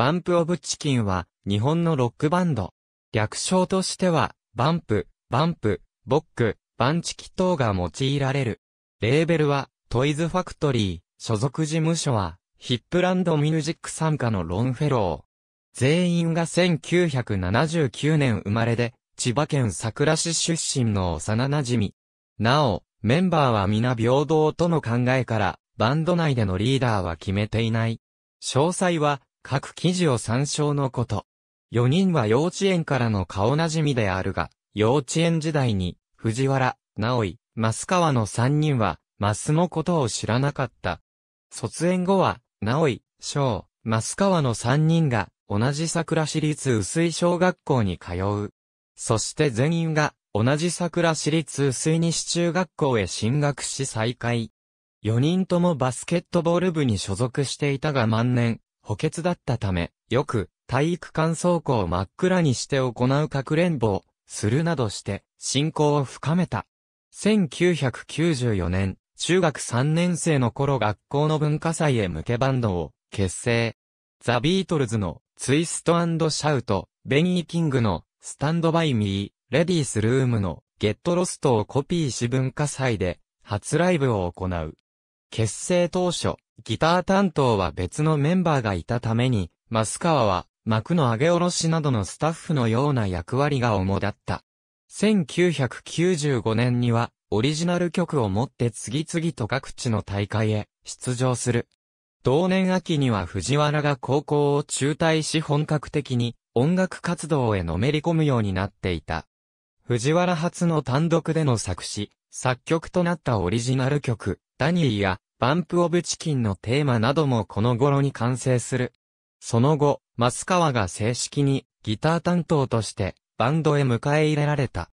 バンプオブチキンは日本のロックバンド。略称としては、バンプ、バンプ、ボック、バンチキ等が用いられる。レーベルは、トイズファクトリー、所属事務所は、ヒップランドミュージック参加のロンフェロー。全員が1979年生まれで、千葉県桜市出身の幼馴染。なお、メンバーは皆平等との考えから、バンド内でのリーダーは決めていない。詳細は、各記事を参照のこと。4人は幼稚園からの顔なじみであるが、幼稚園時代に、藤原、直井、増川の3人は、増のことを知らなかった。卒園後は、直井、翔、増川の3人が、同じ桜市立薄い小学校に通う。そして全員が、同じ桜市立薄い西中学校へ進学し再開。4人ともバスケットボール部に所属していたが万年、補欠だったため、よく体育館倉庫を真っ暗にして行うかくれんぼをするなどして、信仰を深めた。1994年、中学3年生の頃学校の文化祭へ向けバンドを結成。ザ・ビートルズのツイストシャウト、ベニー・キングのスタンド・バイ・ミー、レディース・ルームのゲット・ロストをコピーし文化祭で初ライブを行う。結成当初、ギター担当は別のメンバーがいたために、マスカワは幕の上げ下ろしなどのスタッフのような役割が主だった。1995年には、オリジナル曲を持って次々と各地の大会へ出場する。同年秋には藤原が高校を中退し本格的に音楽活動へのめり込むようになっていた。藤原初の単独での作詞、作曲となったオリジナル曲、ダニーやバンプオブチキンのテーマなどもこの頃に完成する。その後、マスカワが正式にギター担当としてバンドへ迎え入れられた。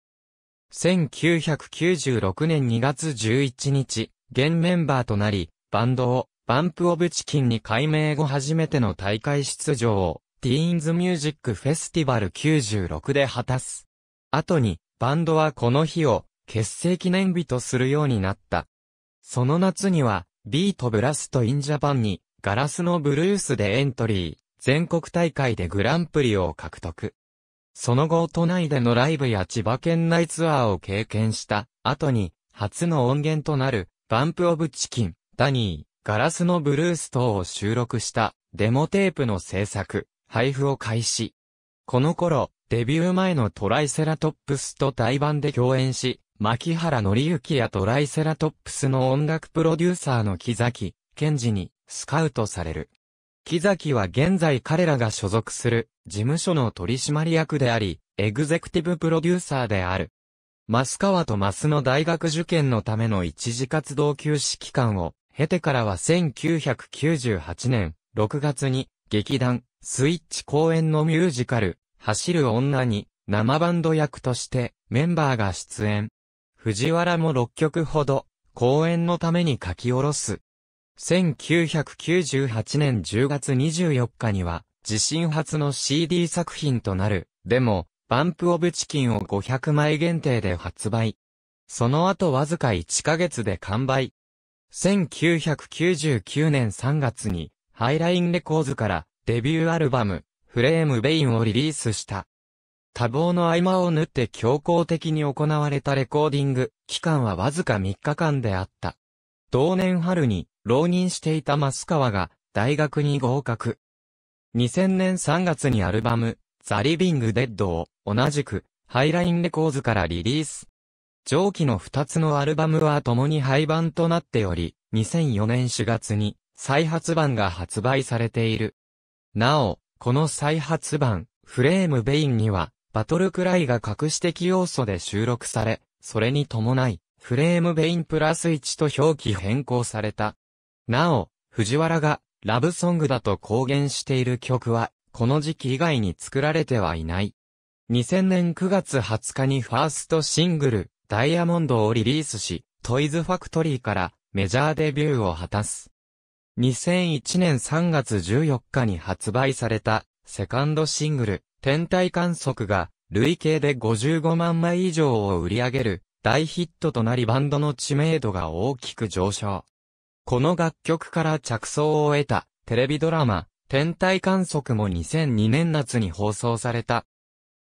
1996年2月11日、現メンバーとなり、バンドをバンプオブチキンに改名後初めての大会出場をティーンズミュージックフェスティバル96で果たす。後にバンドはこの日を結成記念日とするようになった。その夏にはビートブラストインジャパンに、ガラスのブルースでエントリー、全国大会でグランプリを獲得。その後都内でのライブや千葉県内ツアーを経験した後に、初の音源となる、バンプオブチキン、ダニー、ガラスのブルース等を収録したデモテープの制作、配布を開始。この頃、デビュー前のトライセラトップスと対バンで共演し、牧原紀之やトライセラトップスの音楽プロデューサーの木崎、賢治にスカウトされる。木崎は現在彼らが所属する事務所の取締役であり、エグゼクティブプロデューサーである。マスカワとマスの大学受験のための一時活動休止期間を経てからは1998年6月に劇団スイッチ公演のミュージカル走る女に生バンド役としてメンバーが出演。藤原も6曲ほど、公演のために書き下ろす。1998年10月24日には、自身初の CD 作品となる、でも、バンプオブチキンを500枚限定で発売。その後わずか1ヶ月で完売。1999年3月に、ハイラインレコーズからデビューアルバム、フレームベインをリリースした。多忙の合間を縫って強行的に行われたレコーディング、期間はわずか3日間であった。同年春に、浪人していた増川が、大学に合格。2000年3月にアルバム、ザ・リビング・デッドを、同じく、ハイラインレコーズからリリース。上記の2つのアルバムは共に廃盤となっており、2004年4月に、再発版が発売されている。なお、この再発版、フレームベインには、バトルクライが隠し的要素で収録され、それに伴い、フレームベインプラス1と表記変更された。なお、藤原がラブソングだと公言している曲は、この時期以外に作られてはいない。2000年9月20日にファーストシングル、ダイヤモンドをリリースし、トイズファクトリーからメジャーデビューを果たす。2001年3月14日に発売されたセカンドシングル、天体観測が累計で55万枚以上を売り上げる大ヒットとなりバンドの知名度が大きく上昇。この楽曲から着想を得たテレビドラマ天体観測も2002年夏に放送された。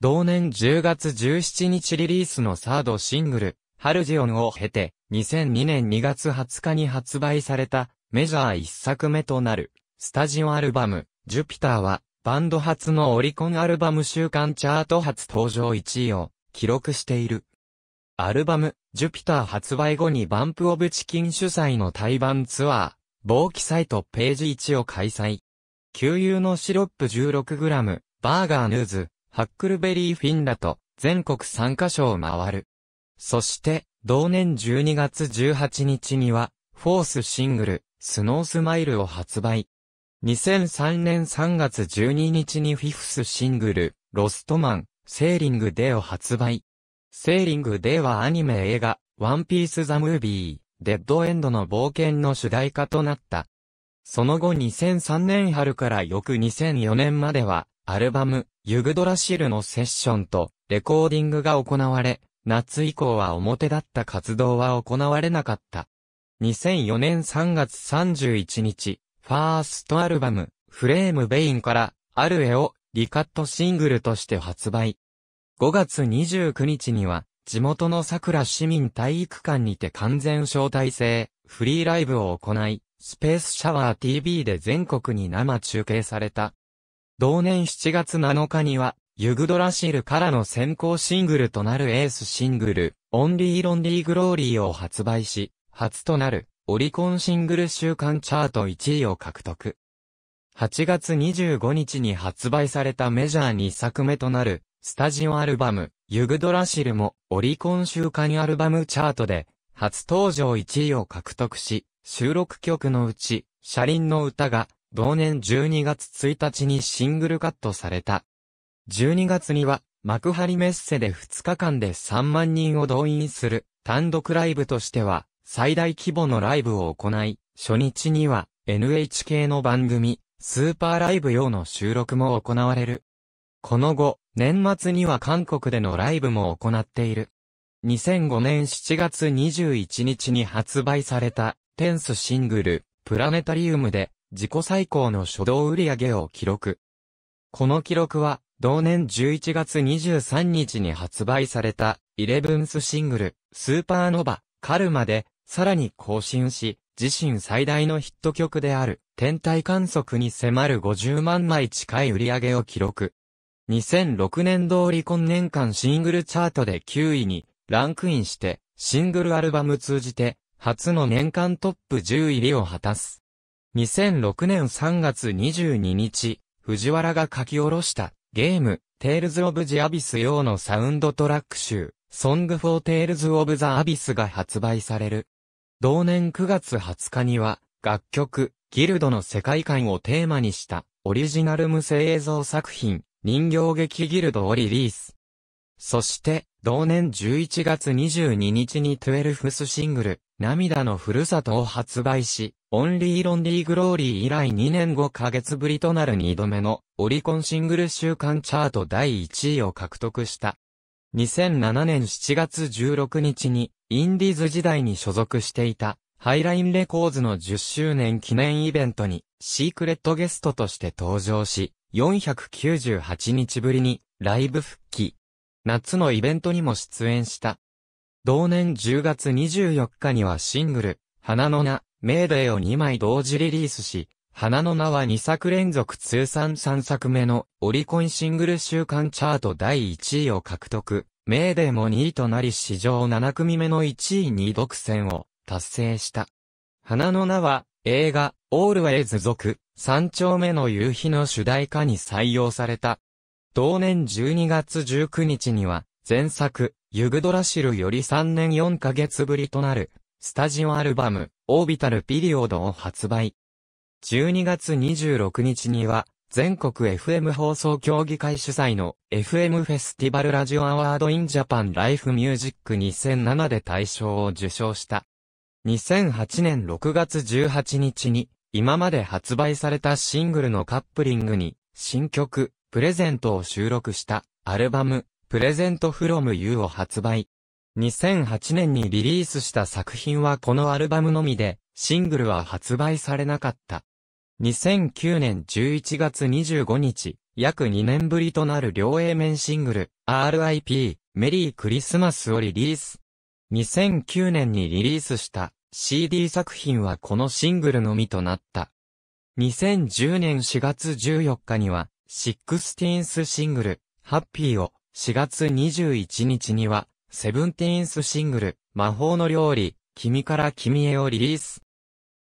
同年10月17日リリースのサードシングル、ハルジオンを経て、2002年2月20日に発売されたメジャー一作目となる、スタジオアルバム、ジュピターは、バンド初のオリコンアルバム週間チャート初登場1位を記録している。アルバム、ジュピター発売後にバンプオブチキン主催の対バンツアー、某記サイトページ1を開催。旧友のシロップ 16g、バーガーヌーズ、ハックルベリーフィンラと全国3カ所を回る。そして、同年12月18日には、フォースシングル、スノースマイルを発売。2003年3月12日にフィフスシングル、ロストマン、セーリングデーを発売。セーリングデーはアニメ映画、ワンピースザムービー、デッドエンドの冒険の主題歌となった。その後2003年春から翌2004年までは、アルバム、ユグドラシルのセッションと、レコーディングが行われ、夏以降は表だった活動は行われなかった。2004年3月31日、ファーストアルバム、フレームベインから、アルエをリカットシングルとして発売。5月29日には、地元の桜市民体育館にて完全招待制、フリーライブを行い、スペースシャワー TV で全国に生中継された。同年7月7日には、ユグドラシルからの先行シングルとなるエースシングル、オンリーロンリーグローリーを発売し、初となるオリコンシングル週間チャート1位を獲得。8月25日に発売されたメジャー2作目となる、スタジオアルバム、ユグドラシルもオリコン週間アルバムチャートで、初登場1位を獲得し、収録曲のうち、車輪の歌が、同年12月1日にシングルカットされた。12月には、幕張メッセで2日間で3万人を動員する単独ライブとしては最大規模のライブを行い、初日には NHK の番組、スーパーライブ用の収録も行われる。この後、年末には韓国でのライブも行っている。2005年7月21日に発売された、テンスシングル、プラネタリウムで、自己最高の初動売上を記録。この記録は、同年11月23日に発売された、イレブンスシングル、スーパーノバ、カルマで、さらに更新し、自身最大のヒット曲である、天体観測に迫る50万枚近い売り上げを記録。2006年通り今年間シングルチャートで9位にランクインして、シングルアルバム通じて、初の年間トップ10入りを果たす。2006年3月22日、藤原が書き下ろしたゲーム、テールズ・オブ・ジ・アビス用のサウンドトラック集、ソング・フォー・テールズ・オブ・ザ・アビスが発売される。同年9月20日には、楽曲、ギルドの世界観をテーマにしたオリジナル無声映像作品、人形劇ギルドをリリース。そして、同年11月22日に 12th シングル、涙のふるさとを発売し、オンリー・ロンリー・グローリー以来2年5ヶ月ぶりとなる2度目のオリコンシングル週間チャート第1位を獲得した。2007年7月16日に、インディーズ時代に所属していた、ハイラインレコーズの10周年記念イベントに、シークレットゲストとして登場し、498日ぶりに、ライブ復帰。夏のイベントにも出演した。同年10月24日にはシングル、花の名、メーデーを2枚同時リリースし、花の名は2作連続通算3作目のオリコンシングル週間チャート第1位を獲得。メーデーも2位となり史上7組目の1位に独占を達成した。花の名は映画オールウェイズ族3丁目の夕日の主題歌に採用された。同年12月19日には前作ユグドラシルより3年4ヶ月ぶりとなるスタジオアルバムオービタルピリオドを発売。12月26日には、全国 FM 放送協議会主催の FM フェスティバルラジオアワードインジャパンライフミュージック2007で大賞を受賞した。2008年6月18日に今まで発売されたシングルのカップリングに新曲プレゼントを収録したアルバムプレゼントフロムユーを発売。2008年にリリースした作品はこのアルバムのみでシングルは発売されなかった。2009年11月25日、約2年ぶりとなる両 A 面シングル、RIP、メリークリスマスをリリース。2009年にリリースした CD 作品はこのシングルのみとなった。2010年4月14日には、ィ6 t h シングル、ハッピーを、4月21日には、ィー t h シングル、魔法の料理、君から君へをリリース。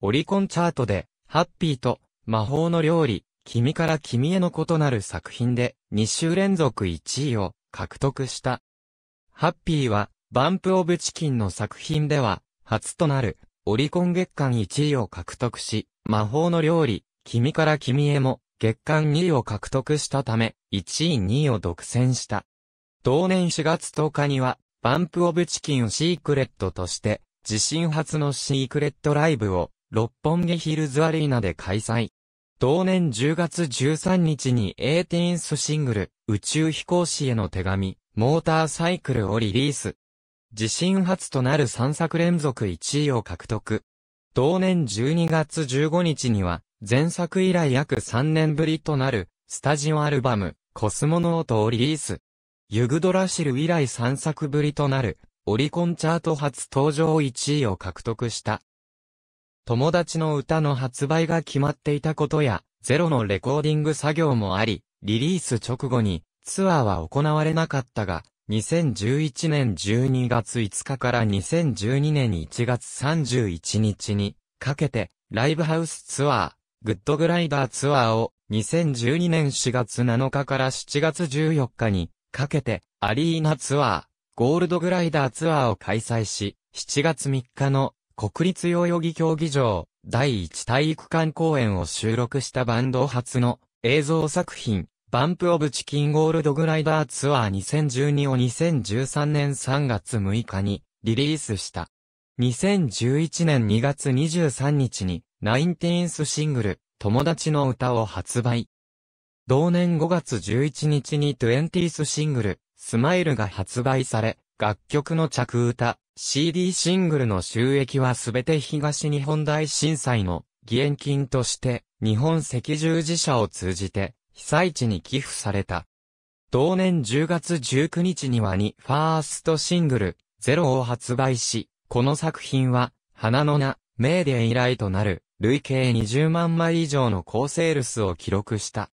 オリコンチャートで、ハッピーと魔法の料理、君から君への異なる作品で2週連続1位を獲得した。ハッピーはバンプオブチキンの作品では初となるオリコン月間1位を獲得し、魔法の料理、君から君へも月間2位を獲得したため、1位2位を独占した。同年4月10日には、バンプオブチキンシークレットとして、自身初のシークレットライブを六本木ヒルズアリーナで開催。同年10月13日に18スシングル、宇宙飛行士への手紙、モーターサイクルをリリース。自身初となる3作連続1位を獲得。同年12月15日には、前作以来約3年ぶりとなる、スタジオアルバム、コスモノートをリリース。ユグドラシル以来3作ぶりとなる、オリコンチャート初登場1位を獲得した。友達の歌の発売が決まっていたことや、ゼロのレコーディング作業もあり、リリース直後にツアーは行われなかったが、2011年12月5日から2012年1月31日にかけて、ライブハウスツアー、グッドグライダーツアーを2012年4月7日から7月14日にかけて、アリーナツアー、ゴールドグライダーツアーを開催し、7月3日の国立代々木競技場、第一体育館公演を収録したバンド初の映像作品、バンプオブチキンゴールドグライダーツアー2012を2013年3月6日にリリースした。2011年2月23日に、ナインティーンスシングル、友達の歌を発売。同年5月11日にトゥエンティースシングル、スマイルが発売され、楽曲の着歌、CD シングルの収益はすべて東日本大震災の義援金として日本赤十字社を通じて被災地に寄付された。同年10月19日にはにファーストシングルゼロを発売し、この作品は花の名、メーデ以来となる累計20万枚以上の高セールスを記録した。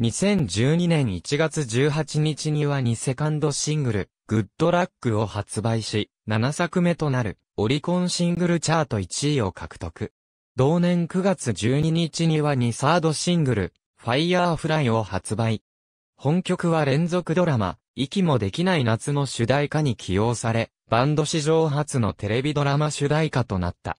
2012年1月18日には2セカンドシングル、グッドラックを発売し、7作目となるオリコンシングルチャート1位を獲得。同年9月12日には2サードシングル、ファイヤーフライを発売。本曲は連続ドラマ、息もできない夏の主題歌に起用され、バンド史上初のテレビドラマ主題歌となった。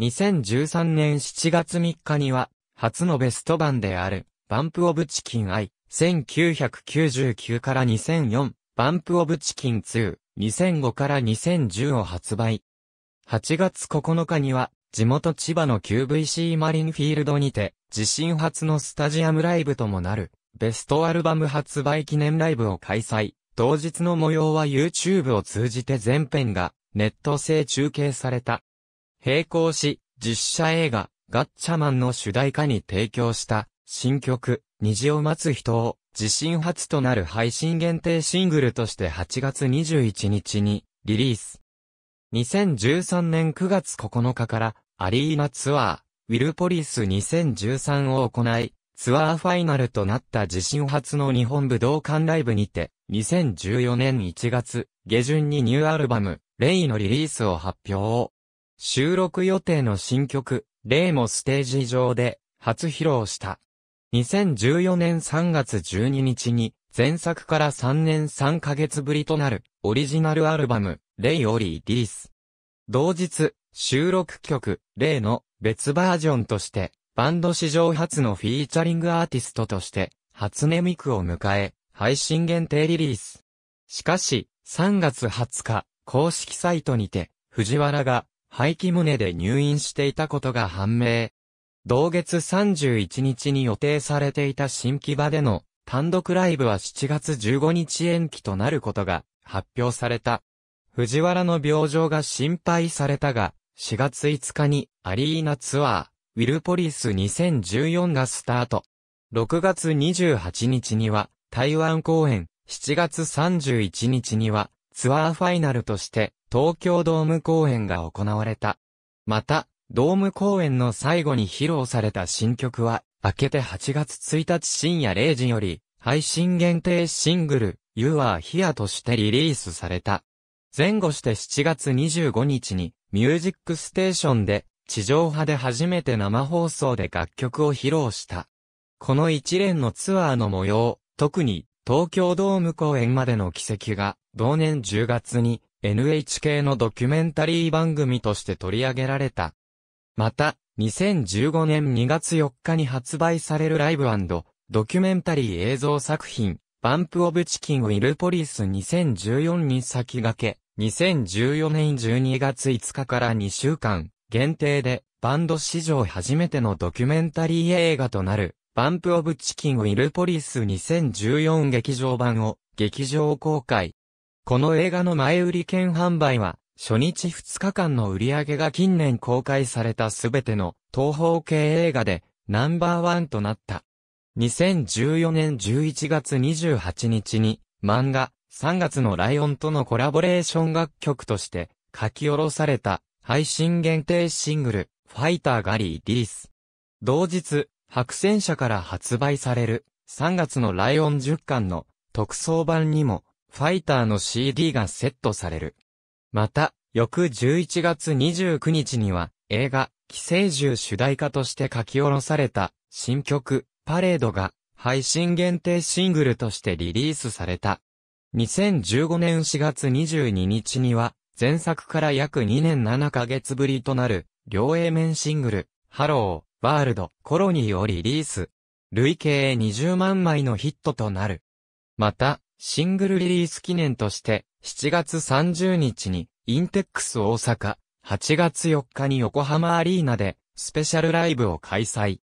2013年7月3日には、初のベスト版である、バンプオブチキン I、1999から2004、バンプオブチキン2、2005から2010を発売。8月9日には、地元千葉の QVC マリンフィールドにて、自身初のスタジアムライブともなる、ベストアルバム発売記念ライブを開催。当日の模様は YouTube を通じて全編が、ネット制中継された。並行し、実写映画、ガッチャマンの主題歌に提供した、新曲、虹を待つ人を、自身初となる配信限定シングルとして8月21日にリリース。2013年9月9日からアリーナツアー、ウィルポリス2013を行い、ツアーファイナルとなった自身初の日本武道館ライブにて、2014年1月下旬にニューアルバム、レイのリリースを発表。収録予定の新曲、レイもステージ上で初披露した。2014年3月12日に、前作から3年3ヶ月ぶりとなる、オリジナルアルバム、レイ・オリー・ディリス。同日、収録曲、レイの別バージョンとして、バンド史上初のフィーチャリングアーティストとして、初音ミクを迎え、配信限定リリース。しかし、3月20日、公式サイトにて、藤原が、廃棄胸で入院していたことが判明。同月31日に予定されていた新木場での単独ライブは7月15日延期となることが発表された。藤原の病状が心配されたが、4月5日にアリーナツアー、ウィルポリス2014がスタート。6月28日には台湾公演、7月31日にはツアーファイナルとして東京ドーム公演が行われた。また、ドーム公演の最後に披露された新曲は、明けて8月1日深夜0時より、配信限定シングル、You Are Here としてリリースされた。前後して7月25日に、ミュージックステーションで、地上波で初めて生放送で楽曲を披露した。この一連のツアーの模様、特に東京ドーム公演までの軌跡が、同年10月に NHK のドキュメンタリー番組として取り上げられた。また、2015年2月4日に発売されるライブドキュメンタリー映像作品、バンプオブチキンウィルポリス2014に先駆け、2014年12月5日から2週間、限定で、バンド史上初めてのドキュメンタリー映画となる、バンプオブチキンウィルポリス2014劇場版を、劇場公開。この映画の前売り券販売は、初日2日間の売り上げが近年公開されたすべての東方系映画でナンバーワンとなった。2014年11月28日に漫画3月のライオンとのコラボレーション楽曲として書き下ろされた配信限定シングルファイターガリリース。同日、白戦車から発売される3月のライオン10巻の特装版にもファイターの CD がセットされる。また、翌11月29日には、映画、寄生獣主題歌として書き下ろされた、新曲、パレードが、配信限定シングルとしてリリースされた。2015年4月22日には、前作から約2年7ヶ月ぶりとなる、両 A 面シングル、ハロー、ワールド、コロニーをリリース。累計20万枚のヒットとなる。また、シングルリリース記念として、7月30日に、インテックス大阪、8月4日に横浜アリーナで、スペシャルライブを開催。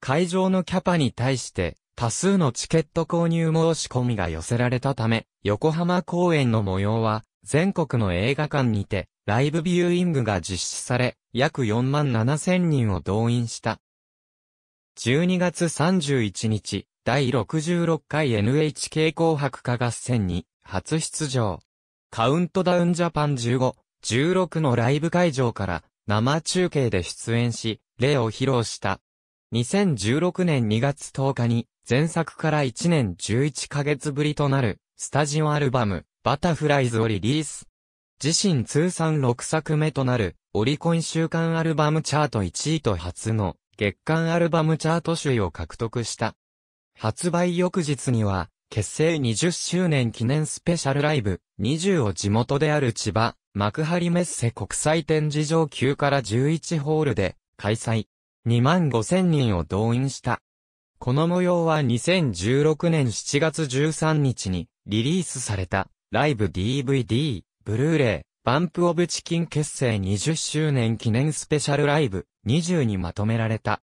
会場のキャパに対して、多数のチケット購入申し込みが寄せられたため、横浜公演の模様は、全国の映画館にて、ライブビューイングが実施され、約4万7千人を動員した。12月31日、第66回 NHK 紅白歌合戦に初出場。カウントダウンジャパン15、16のライブ会場から生中継で出演し、例を披露した。2016年2月10日に前作から1年11ヶ月ぶりとなるスタジオアルバムバタフライズをリリース。自身通算6作目となるオリコン週間アルバムチャート1位と初の月間アルバムチャート首位を獲得した。発売翌日には、結成20周年記念スペシャルライブ20を地元である千葉、幕張メッセ国際展示場9から11ホールで開催。2万5000人を動員した。この模様は2016年7月13日にリリースされたライブ DVD、ブルーレイ、バンプオブチキン結成20周年記念スペシャルライブ20にまとめられた。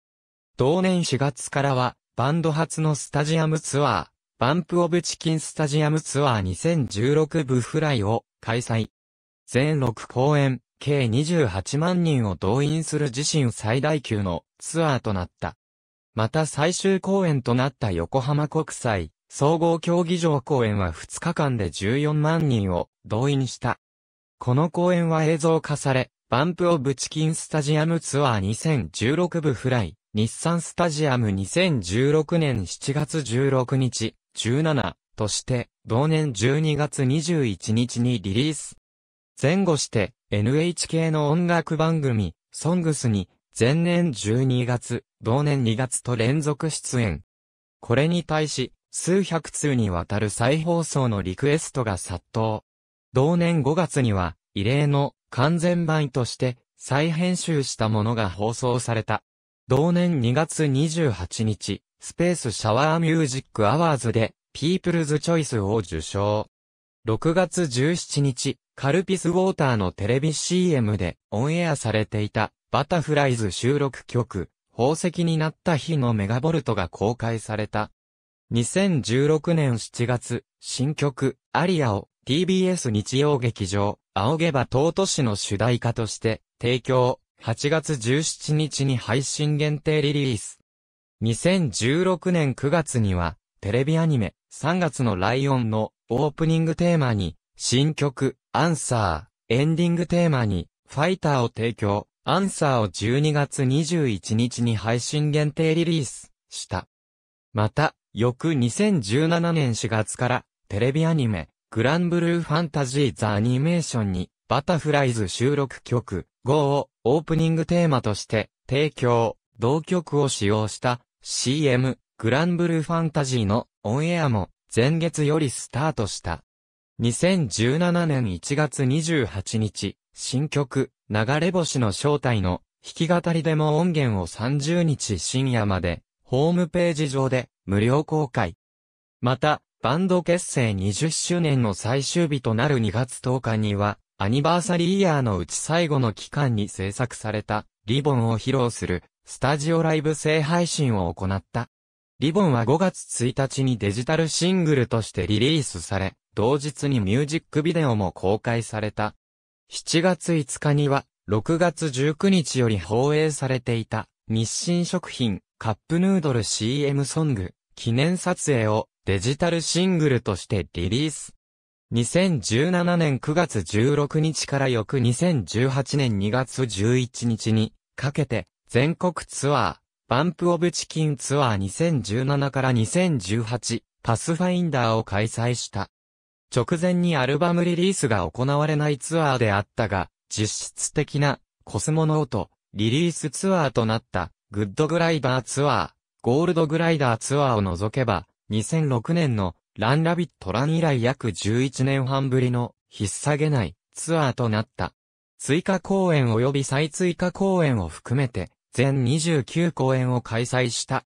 同年4月からはバンド初のスタジアムツアー、バンプオブチキンスタジアムツアー2016ブフライを開催。全6公演、計28万人を動員する自身最大級のツアーとなった。また最終公演となった横浜国際総合競技場公演は2日間で14万人を動員した。この公演は映像化され、バンプオブチキンスタジアムツアー2016部フライ日産スタジアム2016年7月16日、17として、同年12月21日にリリース。前後して、NHK の音楽番組、ソングスに、前年12月、同年2月と連続出演。これに対し、数百通にわたる再放送のリクエストが殺到。同年5月には、異例の完全版として、再編集したものが放送された。同年2月28日、スペースシャワーミュージックアワーズで、ピープルズチョイスを受賞。6月17日、カルピスウォーターのテレビ CM でオンエアされていたバタフライズ収録曲、宝石になった日のメガボルトが公開された。2016年7月、新曲、アリアを TBS 日曜劇場、仰げば尊しの主題歌として提供。8月17日に配信限定リリース。2016年9月には、テレビアニメ、3月のライオンのオープニングテーマに、新曲、アンサー、エンディングテーマに、ファイターを提供、アンサーを12月21日に配信限定リリースした。また、翌2017年4月から、テレビアニメ、グランブルーファンタジーザアニメーションに、バタフライズ収録曲、GO をオープニングテーマとして、提供、同曲を使用した CM、グランブルーファンタジーのオンエアも前月よりスタートした。2017年1月28日、新曲、流れ星の正体の弾き語りデモ音源を30日深夜まで、ホームページ上で無料公開。また、バンド結成20周年の最終日となる2月10日には、アニバーサリーイヤーのうち最後の期間に制作された、リボンを披露する、スタジオライブ制配信を行った。リボンは5月1日にデジタルシングルとしてリリースされ、同日にミュージックビデオも公開された。7月5日には、6月19日より放映されていた、日清食品、カップヌードル CM ソング、記念撮影をデジタルシングルとしてリリース。2017年9月16日から翌2018年2月11日にかけて全国ツアー、バンプオブチキンツアー2017から2018パスファインダーを開催した。直前にアルバムリリースが行われないツアーであったが、実質的なコスモノートリリースツアーとなったグッドグライダーツアー、ゴールドグライダーツアーを除けば2006年のランラビットラン以来約11年半ぶりの、引っ下げないツアーとなった。追加公演及び再追加公演を含めて、全29公演を開催した。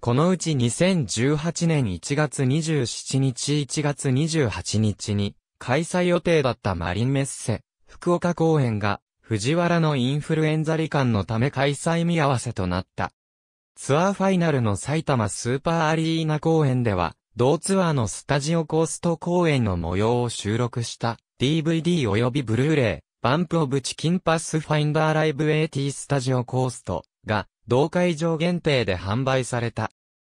このうち2018年1月27日1月28日に開催予定だったマリンメッセ福岡公演が藤原のインフルエンザ罹患のため開催見合わせとなった。ツアーファイナルの埼玉スーパーアリーナ公演では同ツアーのスタジオコースト公演の模様を収録した DVD 及びブルーレイ、バンプオブチキンパスファインダーライブ AT スタジオコーストが同会場限定で販売された。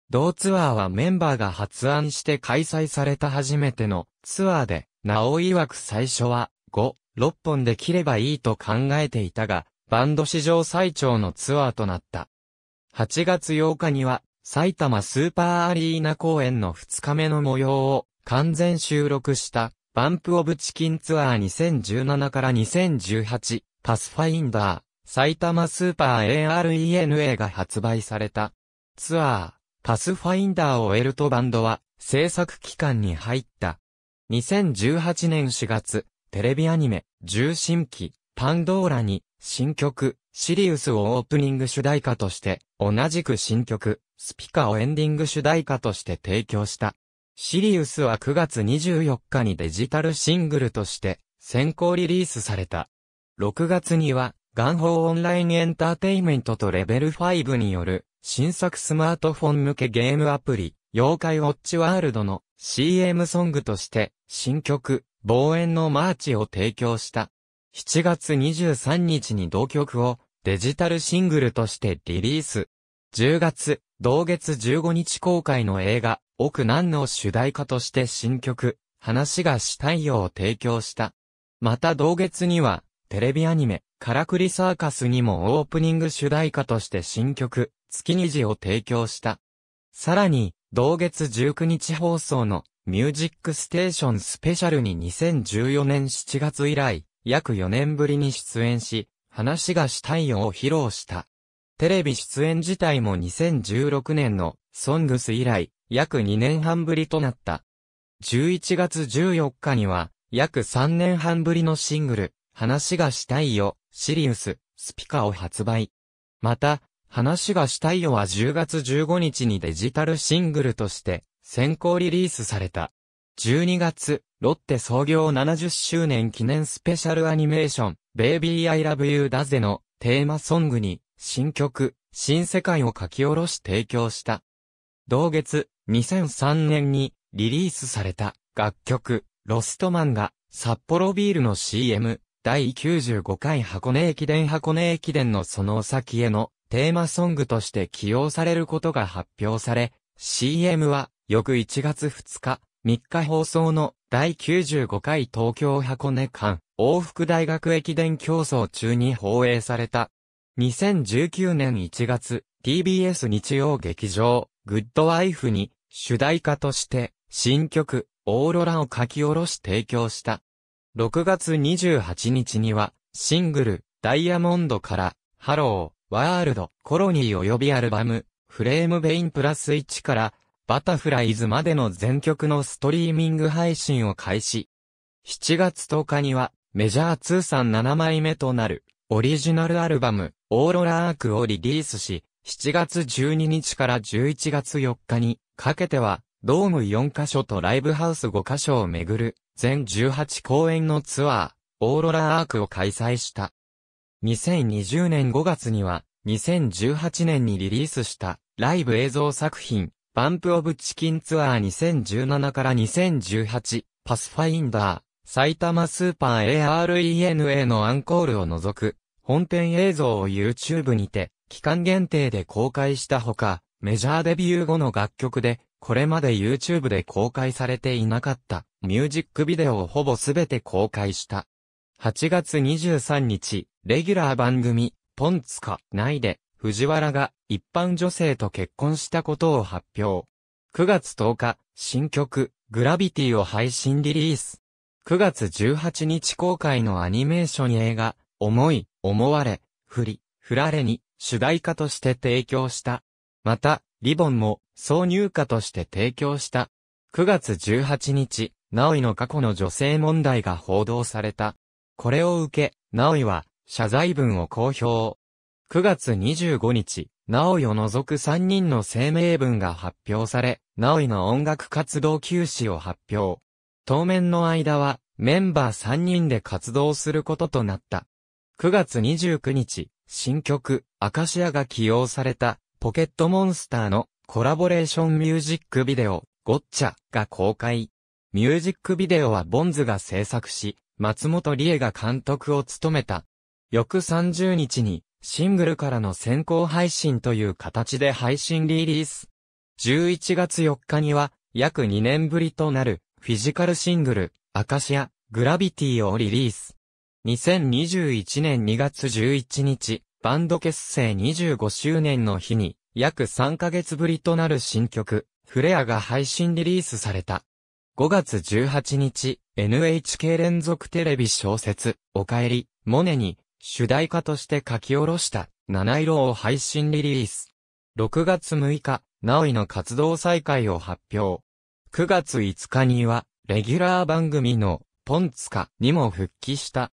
同ツアーはメンバーが発案して開催された初めてのツアーで、なお曰く最初は5、6本で切ればいいと考えていたが、バンド史上最長のツアーとなった。8月8日には埼玉スーパーアリーナ公演の2日目の模様を完全収録したバンプオブチキンツアー2017から2018パスファインダー埼玉スーパー ARENA が発売されたツアーパスファインダーを得るとバンドは制作期間に入った。2018年4月、テレビアニメ、重心機、パンドーラに、新曲、シリウスをオープニング主題歌として、同じく新曲、スピカをエンディング主題歌として提供した。シリウスは9月24日にデジタルシングルとして先行リリースされた。6月には、ガンホーオンラインエンターテイメントとレベル5による新作スマートフォン向けゲームアプリ、妖怪ウォッチワールドの CM ソングとして新曲、望遠のマーチを提供した。7月23日に同曲をデジタルシングルとしてリリース。10月、同月15日公開の映画、奥南の主題歌として新曲、話がしたいよを提供した。また同月には、テレビアニメ、からくりサーカスにもオープニング主題歌として新曲、月虹を提供した。さらに、同月19日放送の、ミュージックステーションスペシャルに2014年7月以来、約4年ぶりに出演し、話がしたいよを披露した。テレビ出演自体も2016年のソングス以来約2年半ぶりとなった。11月14日には約3年半ぶりのシングル話がしたいよシリウススピカを発売。また話がしたいよは10月15日にデジタルシングルとして先行リリースされた。12月、ロッテ創業70周年記念スペシャルアニメーション、ベイビーアイラブユーダゼのテーマソングに、新曲、新世界を書き下ろし提供した。同月、2003年にリリースされた楽曲、ロストマンが札幌ビールの CM 第95回箱根駅伝箱根駅伝のその先へのテーマソングとして起用されることが発表され、CM は翌1月2日、3日放送の第95回東京箱根間往復大学駅伝競争中に放映された。2019年1月、TBS 日曜劇場、グッドワイフに、主題歌として、新曲、オーロラを書き下ろし提供した。6月28日には、シングル、ダイヤモンドから、ハロー、ワールド、コロニー及びアルバム、フレームベインプラス1から、バタフライズまでの全曲のストリーミング配信を開始。7月10日には、メジャー通算7枚目となる、オリジナルアルバム、オーロラアークをリリースし、7月12日から11月4日にかけては、ドーム4カ所とライブハウス5カ所を巡る、全18公演のツアー、オーロラアークを開催した。2020年5月には、2018年にリリースした、ライブ映像作品、バンプオブチキンツアー2017から2018、パスファインダー、埼玉スーパー ARENA のアンコールを除く、本編映像を YouTube にて、期間限定で公開したほか、メジャーデビュー後の楽曲で、これまで YouTube で公開されていなかった、ミュージックビデオをほぼすべて公開した。8月23日、レギュラー番組、ポンツカ、内で、藤原が一般女性と結婚したことを発表。9月10日、新曲、グラビティを配信リリース。9月18日公開のアニメーション映画、思い、思われ、振り、振られに主題歌として提供した。また、リボンも挿入歌として提供した。9月18日、ナオイの過去の女性問題が報道された。これを受け、ナオイは謝罪文を公表。9月25日、ナオイを除く3人の声明文が発表され、ナオイの音楽活動休止を発表。当面の間は、メンバー3人で活動することとなった。9月29日、新曲、アカシアが起用された、ポケットモンスターのコラボレーションミュージックビデオ、ゴッチャが公開。ミュージックビデオはボンズが制作し、松本理恵が監督を務めた。翌30日に、シングルからの先行配信という形で配信リリース。11月4日には、約2年ぶりとなる、フィジカルシングル、アカシア、グラビティをリリース。2021年2月11日、バンド結成25周年の日に、約3ヶ月ぶりとなる新曲、フレアが配信リリースされた。5月18日、NHK 連続テレビ小説、おかえり、モネに、主題歌として書き下ろした、七色を配信リリース。6月6日、ナオイの活動再開を発表。9月5日には、レギュラー番組の、ポンツカにも復帰した。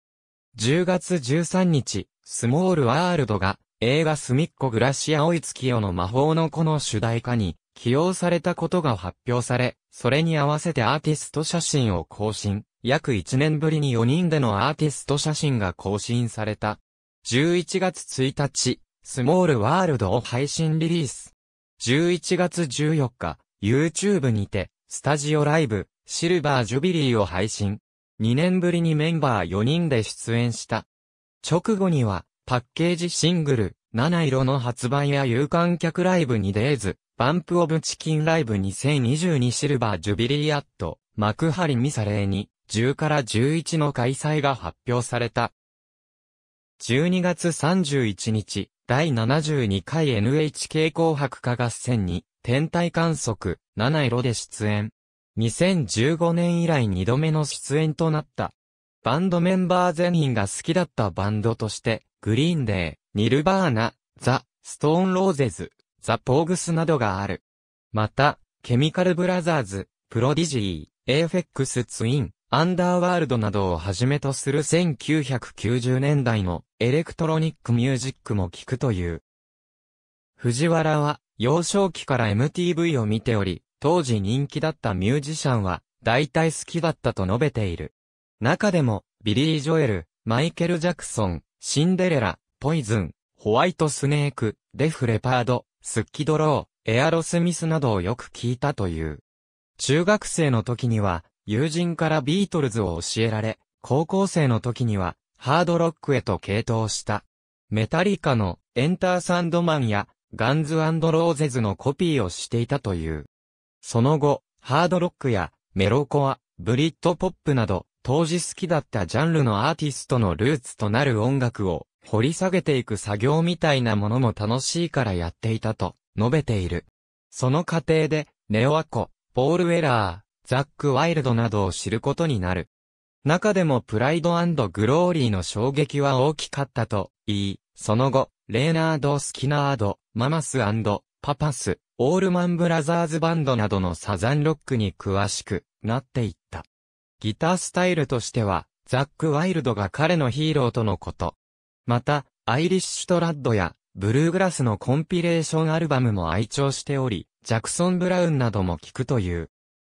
10月13日、スモールワールドが、映画スミっこグラシア追いつきよの魔法の子の主題歌に、起用されたことが発表され、それに合わせてアーティスト写真を更新。約1年ぶりに4人でのアーティスト写真が更新された。11月1日、スモールワールドを配信リリース。11月14日、YouTube にて、スタジオライブ、シルバージュビリーを配信。2年ぶりにメンバー4人で出演した。直後には、パッケージシングル、七色の発売や有観客ライブ2デーズ、バンプオブチキンライブ2022シルバージュビリーアット、幕張ミサレーに、10から11の開催が発表された。12月31日、第72回 NHK 紅白歌合戦に、天体観測、七色で出演。2015年以来2度目の出演となった。バンドメンバー全員が好きだったバンドとして、グリーンデー、ニルバーナ、ザ、ストーンローゼズ、ザ・ポーグスなどがある。また、ケミカルブラザーズ、プロディジー、エーフェックスツイン、アンダーワールドなどをはじめとする1990年代のエレクトロニックミュージックも聴くという。藤原は幼少期から MTV を見ており、当時人気だったミュージシャンは大体好きだったと述べている。中でも、ビリー・ジョエル、マイケル・ジャクソン、シンデレラ、ポイズン、ホワイト・スネーク、デフ・レパード、スッキドロー、エアロスミスなどをよく聞いたという。中学生の時には、友人からビートルズを教えられ、高校生の時には、ハードロックへと傾倒した。メタリカのエンターサンドマンやガンズローゼズのコピーをしていたという。その後、ハードロックやメロコア、ブリッドポップなど、当時好きだったジャンルのアーティストのルーツとなる音楽を掘り下げていく作業みたいなものも楽しいからやっていたと述べている。その過程で、ネオアコ、ポール・ウェラザック・ワイルドなどを知ることになる。中でもプライドグローリーの衝撃は大きかったと言い、その後、レーナード・スキナード、ママスパパス、オールマンブラザーズバンドなどのサザンロックに詳しくなっていった。ギタースタイルとしては、ザック・ワイルドが彼のヒーローとのこと。また、アイリッシュトラッドや、ブルーグラスのコンピレーションアルバムも愛聴しており、ジャクソン・ブラウンなども聴くという。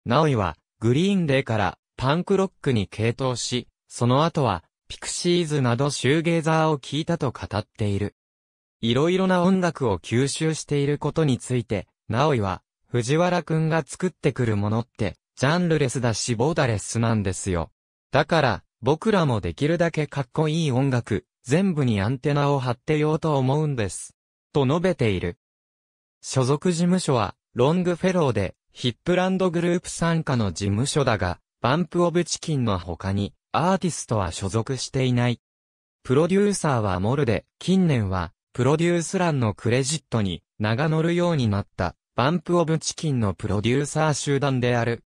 ナオイは、グリーンデーからパンクロックに傾倒し、その後は、ピクシーズなどシューゲーザーを聴いたと語っている。いろいろな音楽を吸収していることについて、ナオイは、藤原くんが作ってくるものって、ジャンルレスだしボーダレスなんですよ。だから、僕らもできるだけかっこいい音楽、全部にアンテナを張ってようと思うんです。と述べている。所属事務所は、ロングフェローで、ヒップランドグループ参加の事務所だが、バンプオブチキンの他に、アーティストは所属していない。プロデューサーはモルで、近年は、プロデュース欄のクレジットに、名が載るようになった、バンプオブチキンのプロデューサー集団である。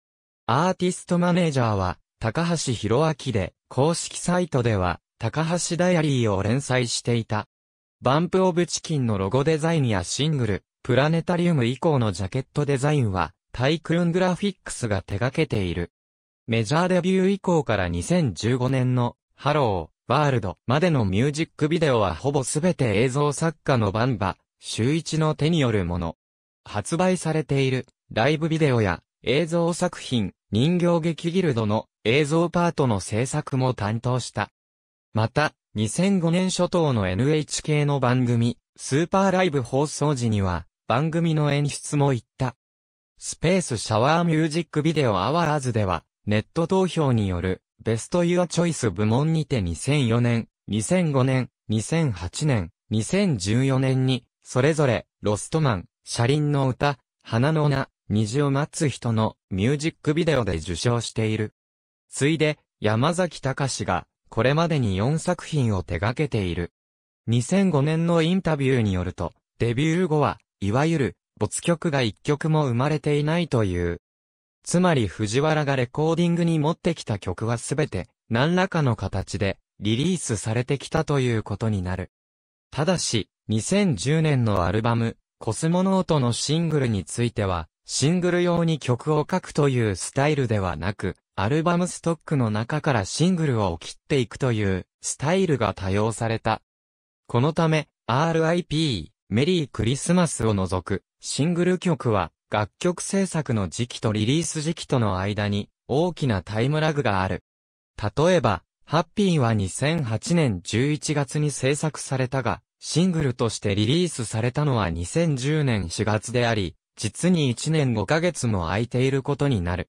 アーティストマネージャーは、高橋博明で、公式サイトでは、高橋ダイアリーを連載していた。バンプオブチキンのロゴデザインやシングル、プラネタリウム以降のジャケットデザインは、タイクーングラフィックスが手掛けている。メジャーデビュー以降から2015年のハロー、ワールドまでのミュージックビデオはほぼすべて映像作家のバンバ、周一の手によるもの。発売されているライブビデオや映像作品、人形劇ギルドの映像パートの制作も担当した。また、2005年初頭の NHK の番組、スーパーライブ放送時には、番組の演出も行った。スペースシャワーミュージックビデオアワーズでは、ネット投票による、ベストユアチョイス部門にて2004年、2005年、2008年、2014年に、それぞれ、ロストマン、車輪の歌、花の名、虹を待つ人のミュージックビデオで受賞している。ついで、山崎隆が、これまでに4作品を手掛けている。2005年のインタビューによると、デビュー後は、いわゆる、没曲が一曲も生まれていないという。つまり藤原がレコーディングに持ってきた曲はすべて何らかの形でリリースされてきたということになる。ただし、2010年のアルバム、コスモノートのシングルについては、シングル用に曲を書くというスタイルではなく、アルバムストックの中からシングルを切っていくというスタイルが多用された。このため、RIP、メリークリスマスを除く、シングル曲は、楽曲制作の時期とリリース時期との間に、大きなタイムラグがある。例えば、ハッピーは2008年11月に制作されたが、シングルとしてリリースされたのは2010年4月であり、実に1年5ヶ月も空いていることになる。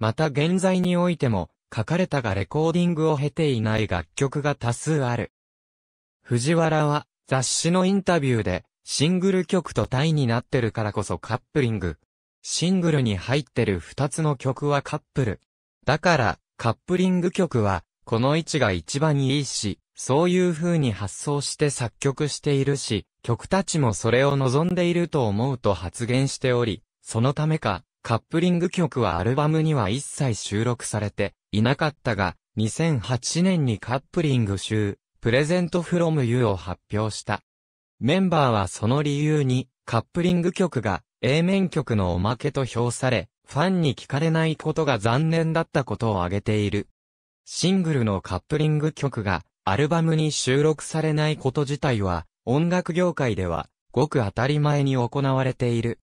また現在においても、書かれたがレコーディングを経ていない楽曲が多数ある。藤原は、雑誌のインタビューで、シングル曲とタイになってるからこそカップリング。シングルに入ってる二つの曲はカップル。だから、カップリング曲は、この位置が一番いいし、そういう風に発想して作曲しているし、曲たちもそれを望んでいると思うと発言しており、そのためか、カップリング曲はアルバムには一切収録されていなかったが、2008年にカップリング集、プレゼントフロムユーを発表した。メンバーはその理由に、カップリング曲が A 面曲のおまけと評され、ファンに聞かれないことが残念だったことを挙げている。シングルのカップリング曲がアルバムに収録されないこと自体は、音楽業界では、ごく当たり前に行われている。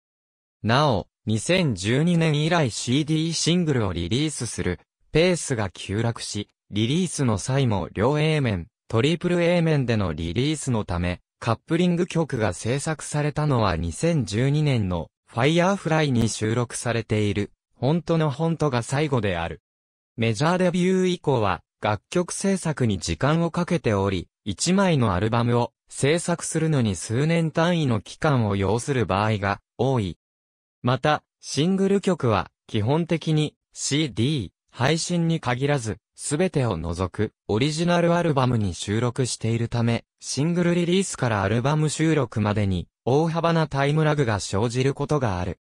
なお、2012年以来 CD シングルをリリースする、ペースが急落し、リリースの際も両 A 面、トリプル A 面でのリリースのため、カップリング曲が制作されたのは2012年の Firefly に収録されている、本当の本当が最後である。メジャーデビュー以降は、楽曲制作に時間をかけており、1枚のアルバムを制作するのに数年単位の期間を要する場合が多い。また、シングル曲は基本的に CD、配信に限らず、すべてを除く、オリジナルアルバムに収録しているため、シングルリリースからアルバム収録までに、大幅なタイムラグが生じることがある。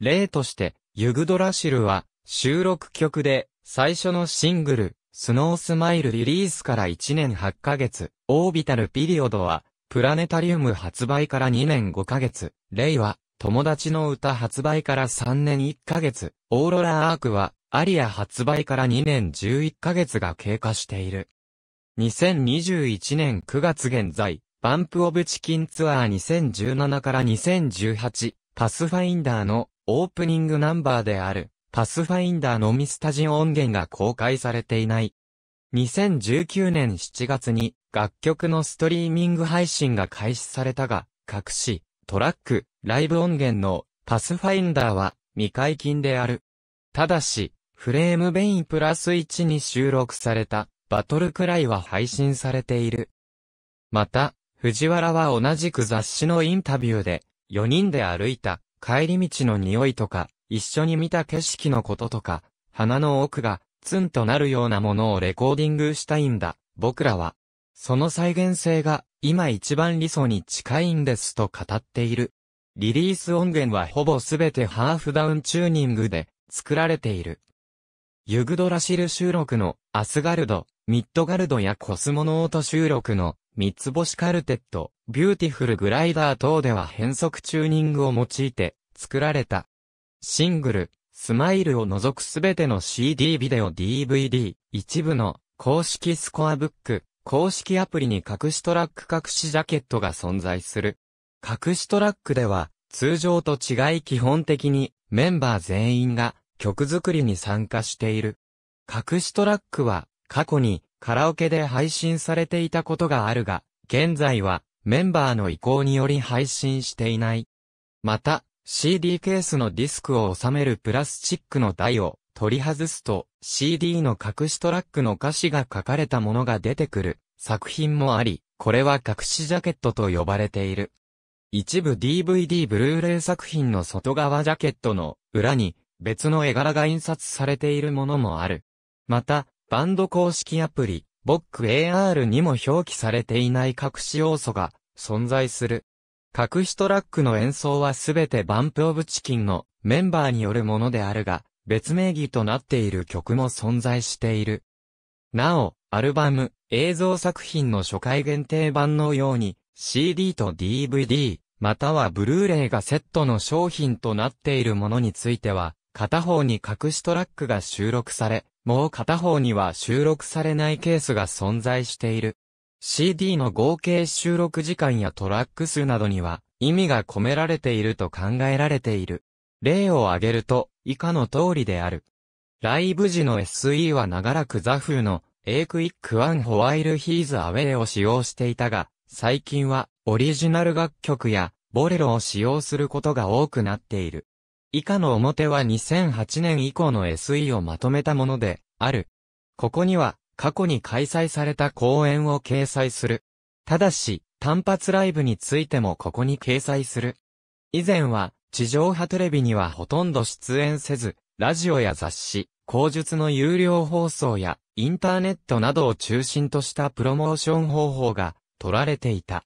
例として、ユグドラシルは、収録曲で、最初のシングル、スノースマイルリリースから1年8ヶ月、オービタルピリオドは、プラネタリウム発売から2年5ヶ月、レイは、友達の歌発売から3年1ヶ月、オーロラアークは、アリア発売から2年11ヶ月が経過している。2021年9月現在、バンプオブチキンツアー2017から2018、パスファインダーのオープニングナンバーである、パスファインダーのミスタジオ音源が公開されていない。2019年7月に楽曲のストリーミング配信が開始されたが、隠し、トラック、ライブ音源のパスファインダーは未解禁である。ただし、フレームベインプラス1に収録されたバトルくらいは配信されている。また、藤原は同じく雑誌のインタビューで、4人で歩いた帰り道の匂いとか、一緒に見た景色のこととか、鼻の奥がツンとなるようなものをレコーディングしたいんだ。僕らは、その再現性が今一番理想に近いんですと語っている。リリース音源はほぼすべてハーフダウンチューニングで作られている。ユグドラシル収録のアスガルド、ミッドガルドやコスモノート収録の三つ星カルテット、ビューティフルグライダー等では変則チューニングを用いて作られた。シングル、スマイルを除くすべての CD ビデオ DVD、一部の公式スコアブック、公式アプリに隠しトラック隠しジャケットが存在する。隠しトラックでは、通常と違い基本的にメンバー全員が曲作りに参加している。隠しトラックは過去にカラオケで配信されていたことがあるが、現在はメンバーの意向により配信していない。また、CD ケースのディスクを収めるプラスチックの台を取り外すと CD の隠しトラックの歌詞が書かれたものが出てくる作品もあり、これは隠しジャケットと呼ばれている。一部 DVD ブルーレイ作品の外側ジャケットの裏に別の絵柄が印刷されているものもある。また、バンド公式アプリ、ボック AR にも表記されていない隠し要素が存在する。隠しトラックの演奏はすべてバンプオブチキンのメンバーによるものであるが、別名義となっている曲も存在している。なお、アルバム、映像作品の初回限定版のように、CD と DVD、またはブルーレイがセットの商品となっているものについては、片方に隠しトラックが収録され、もう片方には収録されないケースが存在している。CD の合計収録時間やトラック数などには意味が込められていると考えられている。例を挙げると以下の通りである。ライブ時の SE は長らくザフーの A Quick One While He's Away を使用していたが、最近はオリジナル楽曲やボレロを使用することが多くなっている。以下の表は2008年以降の SE をまとめたもので、ある。ここには、過去に開催された講演を掲載する。ただし、単発ライブについてもここに掲載する。以前は、地上波テレビにはほとんど出演せず、ラジオや雑誌、口述の有料放送や、インターネットなどを中心としたプロモーション方法が取られていた。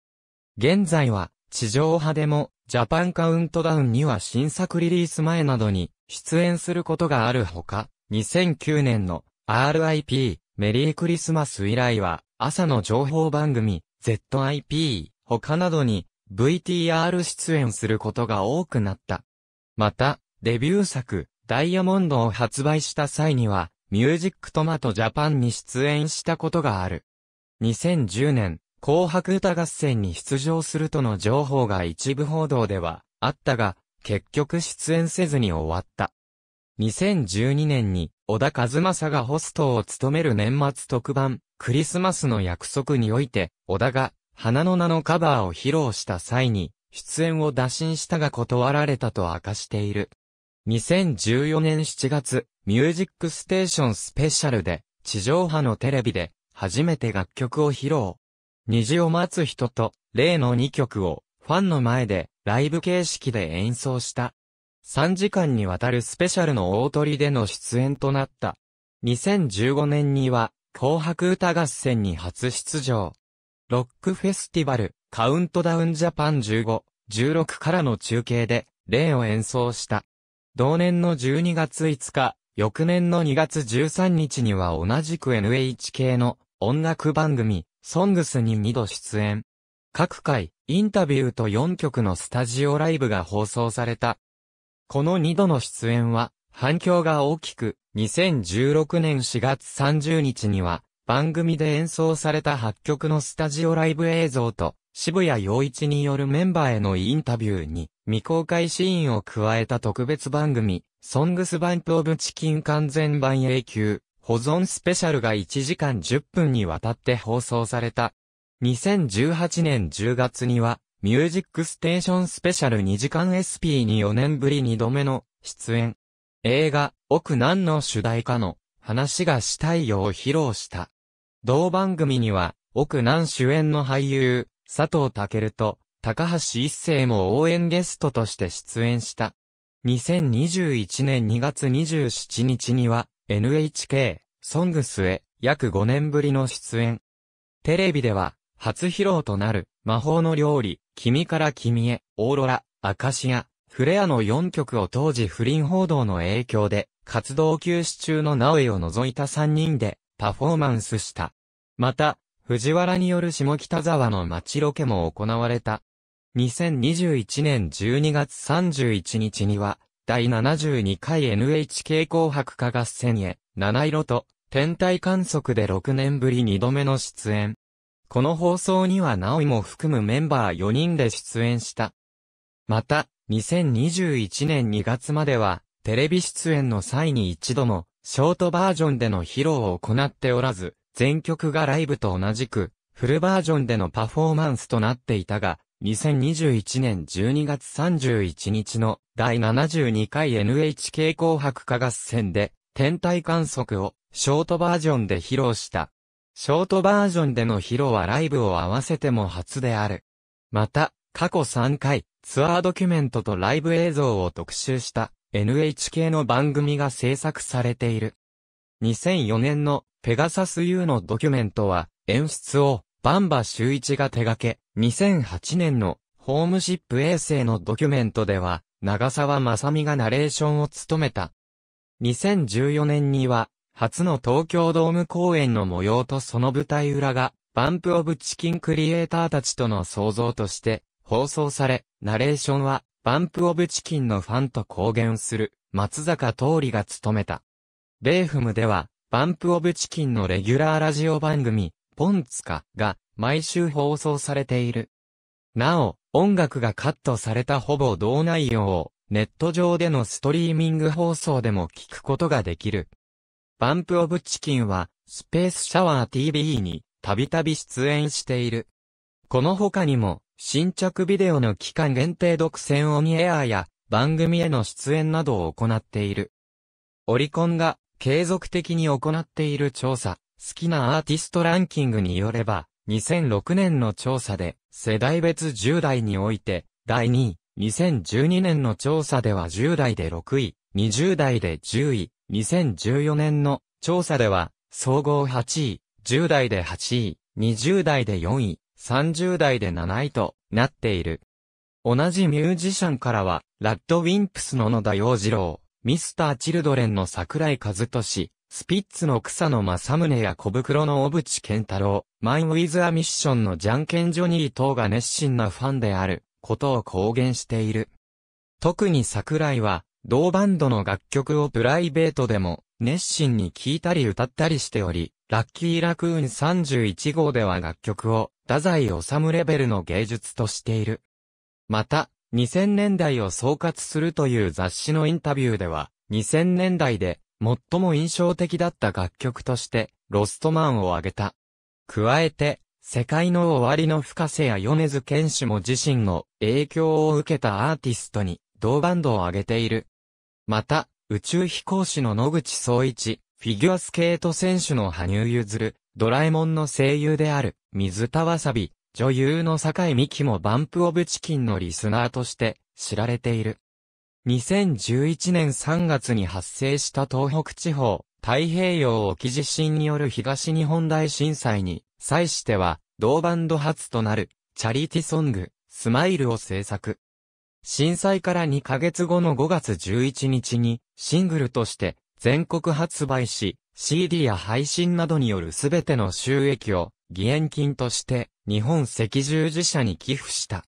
現在は、地上波でも、ジャパンカウントダウンには新作リリース前などに出演することがあるほか、2009年の RIP メリークリスマス以来は朝の情報番組 ZIP 他などに VTR 出演することが多くなった。また、デビュー作ダイヤモンドを発売した際にはミュージックトマトジャパンに出演したことがある。2010年、紅白歌合戦に出場するとの情報が一部報道ではあったが、結局出演せずに終わった。2012年に小田和正がホストを務める年末特番、クリスマスの約束において、小田が花の名のカバーを披露した際に、出演を打診したが断られたと明かしている。2014年7月、ミュージックステーションスペシャルで、地上波のテレビで、初めて楽曲を披露。虹を待つ人と、例の2曲を、ファンの前で、ライブ形式で演奏した。3時間にわたるスペシャルの大鳥での出演となった。2015年には、紅白歌合戦に初出場。ロックフェスティバル、カウントダウンジャパン15、16からの中継で、例を演奏した。同年の12月5日、翌年の2月13日には同じく NHK の音楽番組、ソングスに2度出演。各回、インタビューと4曲のスタジオライブが放送された。この2度の出演は、反響が大きく、2016年4月30日には、番組で演奏された8曲のスタジオライブ映像と、渋谷陽一によるメンバーへのインタビューに、未公開シーンを加えた特別番組、ソングスバンプオブチキン完全版永久、保存スペシャルが1時間10分にわたって放送された。2018年10月には、ミュージックステーションスペシャル2時間 SP に4年ぶり2度目の出演。映画、奥何の主題歌の話がしたいよを披露した。同番組には、奥南主演の俳優、佐藤健と、高橋一生も応援ゲストとして出演した。2021年2月27日には、NHK、ソングスへ約5年ぶりの出演。テレビでは、初披露となる、魔法の料理、君から君へ、オーロラ、アカシア、フレアの4曲を当時不倫報道の影響で、活動休止中の直江を除いた3人で、パフォーマンスした。また、藤原による下北沢の街ロケも行われた。2021年12月31日には、第72回 NHK 紅白歌合戦へ、七色と、天体観測で6年ぶり2度目の出演。この放送にはなおいも含むメンバー4人で出演した。また、2021年2月までは、テレビ出演の際に一度も、ショートバージョンでの披露を行っておらず、全曲がライブと同じく、フルバージョンでのパフォーマンスとなっていたが、2021年12月31日の第72回 NHK 紅白歌合戦で天体観測をショートバージョンで披露した。ショートバージョンでの披露はライブを合わせても初である。また、過去3回、ツアードキュメントとライブ映像を特集した NHK の番組が制作されている。2004年のペガサス U のドキュメントは演出をバンバ周一が手掛け、2008年のホームシップ衛星のドキュメントでは、長沢さ美がナレーションを務めた。2014年には、初の東京ドーム公演の模様とその舞台裏が、バンプオブチキンクリエイターたちとの創造として放送され、ナレーションは、バンプオブチキンのファンと公言する、松坂通りが務めた。ベーフムでは、バンプオブチキンのレギュラーラジオ番組、ポンツカが毎週放送されている。なお、音楽がカットされたほぼ同内容をネット上でのストリーミング放送でも聞くことができる。バンプオブチキンはスペースシャワー TV にたびたび出演している。この他にも新着ビデオの期間限定独占オンエアや番組への出演などを行っている。オリコンが継続的に行っている調査、好きなアーティストランキングによれば、2006年の調査で、世代別10代において、第2位、2012年の調査では10代で6位、20代で10位、2014年の調査では、総合8位、10代で8位、20代で4位、30代で7位となっている。同じミュージシャンからは、ラッドウィンプスの野田洋次郎、ミスター・チルドレンの桜井和俊、スピッツの草野正宗や小袋の小渕健太郎、マイン・ウィズ・ア・ミッションのジャンケン・ジョニー等が熱心なファンであることを公言している。特に桜井は、同バンドの楽曲をプライベートでも熱心に聴いたり歌ったりしており、ラッキーラクーン31号では楽曲を太宰治レベルの芸術としている。また、2000年代を総括するという雑誌のインタビューでは、2000年代で最も印象的だった楽曲として、ロストマンを挙げた。加えて、世界の終わりの深瀬や米津玄師も自身の影響を受けたアーティストに同バンドを挙げている。また、宇宙飛行士の野口聡一、フィギュアスケート選手の羽生結弦、ドラえもんの声優である水田わさび、女優の坂井美希もバンプオブチキンのリスナーとして知られている。2011年3月に発生した東北地方、太平洋沖地震による東日本大震災に、際しては、同バンド初となる、チャリティソング、スマイルを制作。震災から2ヶ月後の5月11日に、シングルとして、全国発売し、CD や配信などによるすべての収益を、義援金として、日本赤十字社に寄付した。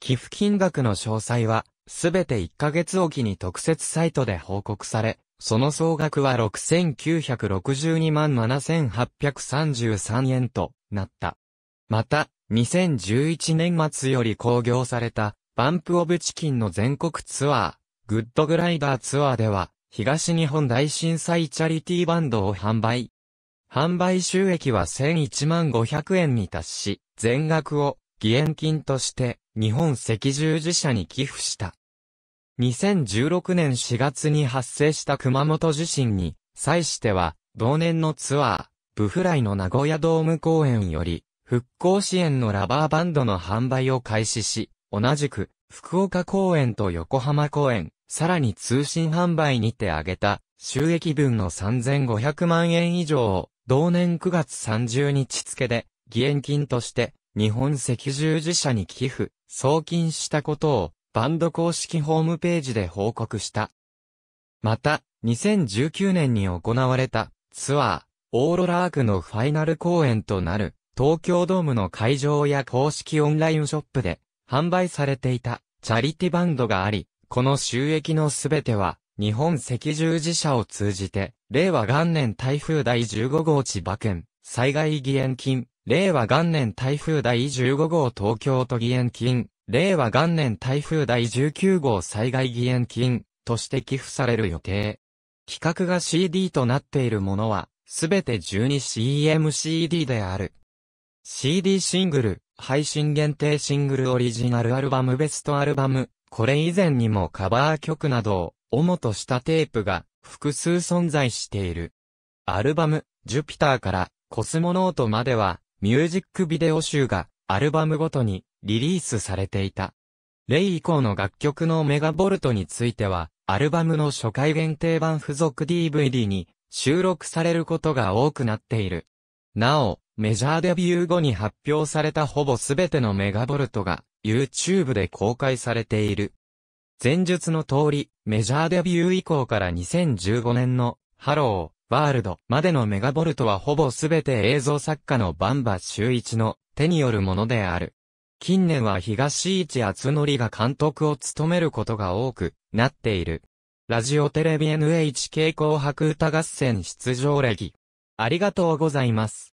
寄付金額の詳細は、すべて1ヶ月おきに特設サイトで報告され、その総額は6962万7833円となった。また、2011年末より興行された、バンプオブチキンの全国ツアー、グッドグライダーツアーでは、東日本大震災チャリティーバンドを販売。販売収益は1001万500円に達し、全額を義援金として日本赤十字社に寄付した。2016年4月に発生した熊本地震に際しては、同年のツアー、ブフライの名古屋ドーム公演より、復興支援のラバーバンドの販売を開始し、同じく、福岡公演と横浜公演、さらに通信販売にて挙げた、収益分の3500万円以上を、同年9月30日付で、義援金として、日本赤十字社に寄付、送金したことを、バンド公式ホームページで報告した。また、2019年に行われた、ツアー、オーロラークのファイナル公演となる、東京ドームの会場や公式オンラインショップで、販売されていた、チャリティバンドがあり、この収益のすべては、日本赤十字社を通じて、令和元年台風第15号千葉県、災害義援金、令和元年台風第15号東京都義援金、令和元年台風第19号災害義援金として寄付される予定。企画が CD となっているものは、すべて 12CMCD である。CD シングル、配信限定シングルオリジナルアルバムベストアルバム、これ以前にもカバー曲などを、主としたテープが、複数存在している。アルバム、ジュピターから、コスモノートまでは、ミュージックビデオ集がアルバムごとにリリースされていた。レイ以降の楽曲のメガボルトについては、アルバムの初回限定版付属 DVD に収録されることが多くなっている。なお、メジャーデビュー後に発表されたほぼすべてのメガボルトが YouTube で公開されている。前述の通り、メジャーデビュー以降から2015年のハロー、ワールドまでのメガボルトはほぼすべて映像作家のバンバ周一の手によるものである。近年は東市厚則が監督を務めることが多くなっている。ラジオテレビ NHK 紅白歌合戦出場歴。ありがとうございます。